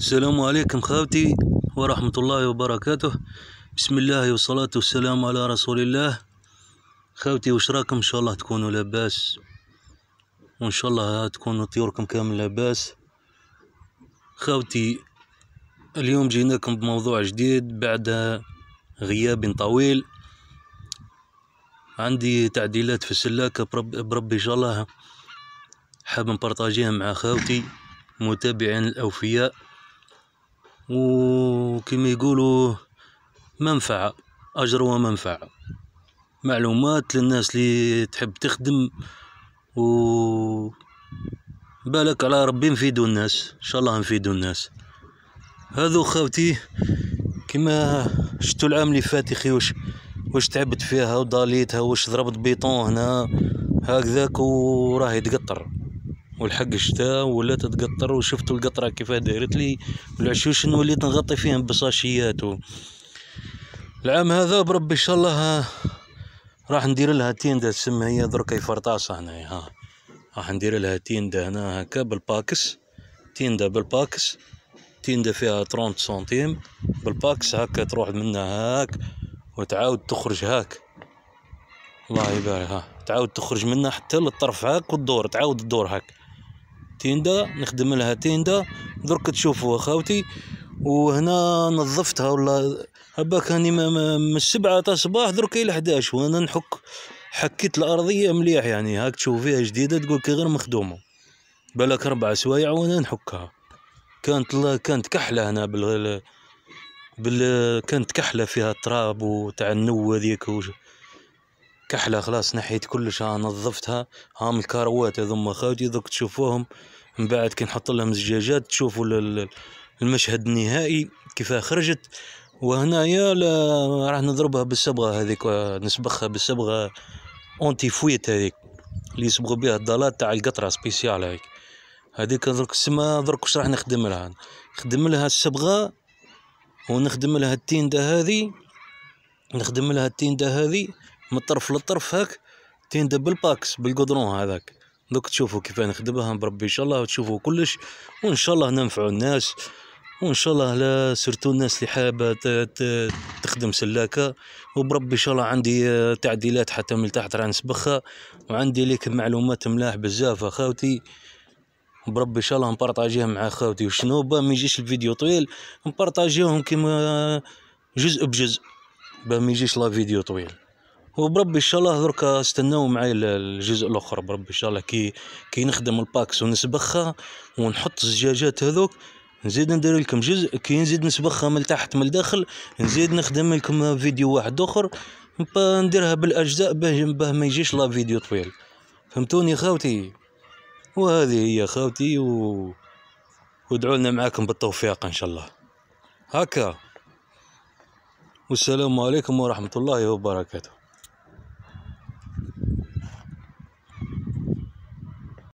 السلام عليكم خاوتي ورحمة الله وبركاته بسم الله والصلاة والسلام على رسول الله خاوتي وش راكم إن شاء الله تكونوا لاباس وإن شاء الله تكونوا طيوركم كامل لاباس خاوتي اليوم جيناكم بموضوع جديد بعد غياب طويل عندي تعديلات في السلاكة بربي إن شاء الله حاب نبارطاجيها مع خاوتي متابعين الأوفياء وكما يقولوا منفعة أجر ومنفعة معلومات للناس اللي تحب تخدم و بالك على ربي نفيدو الناس ان شاء الله نفيدو الناس هذو خاوتي كما شتو العام اللي فات يخي واش واش تعبت فيها وضاليتها واش ضربت بيطون هنا هكذاك وراهي تقطر والحق شتا ولات تقطر وشفت القطره كيفاه دارت لي والعشوش وليت نغطي فيهم بصاشيات العام هذا بربي ان شاء الله راح ندير لها تيندا تسمى هي دركا فرطاسه هنايا ها راح ندير لها تيندا هنا هكا بالباكس تيندا بالباكس تيندا فيها 30 سنتيم بالباكس هكا تروح منها هاك وتعاود تخرج هاك الله يبارك ها تعاود تخرج منها حتى للطرف هاك والدور تعاود الدور هاك تيندا نخدم لها تيندا درك تشوفوا خاوتي وهنا نظفتها ولا هباك هاني من السبعة تاع الصباح درك الى 11 وانا نحك حكيت الارضيه مليح يعني هاك تشوفيها فيها جديده تقول كي غير مخدومه بالك اربع سوايع وانا نحكها كانت لا كانت كحله هنا بال بال كانت كحله فيها التراب وتاع النو هذيك كحله خلاص نحيت كلش نظفتها هام الكاروات هذوما خاوتي دوك تشوفوهم من بعد كي نحط لهم زجاجات تشوفوا المشهد النهائي كيفاه خرجت وهنايا راح نضربها بالصبغه هذيك نسبخها بالصبغه اونتي فويت هذيك اللي يصبغوا بها الضالات تاع القطره سبيسيال هذيك هذيك درك السما درك واش راح نخدم لها نخدم لها الصبغه ونخدم لها التينده هذه نخدم لها التينده هذه من الطرف للطرف هاك تندب بالباكس بالقدرون هذاك دوك تشوفوا كيف نخدمها بربي ان شاء الله تشوفوا كلش وان شاء الله ننفعوا الناس وان شاء الله لا سرتو الناس اللي حابه تخدم سلاكه وبربي ان شاء الله عندي تعديلات حتى من تحت راه نسبخها وعندي ليك معلومات ملاح بزاف اخاوتي بربي ان شاء الله نبارطاجيها مع اخاوتي با ما يجيش الفيديو طويل نبارطاجيهم كيما جزء بجزء باه ما يجيش لا فيديو طويل وبربي ان شاء الله دركا استناو معايا الجزء الاخر بربي ان شاء الله كي كي نخدم الباكس ونسبخها ونحط الزجاجات هذوك نزيد ندير لكم جزء كي نزيد نسبخها من تحت من الداخل نزيد نخدم لكم فيديو واحد اخر نديرها بالاجزاء باه باه ما يجيش لا فيديو طويل فهمتوني خاوتي وهذه هي خاوتي و ودعوا لنا معاكم بالتوفيق ان شاء الله هكا والسلام عليكم ورحمه الله وبركاته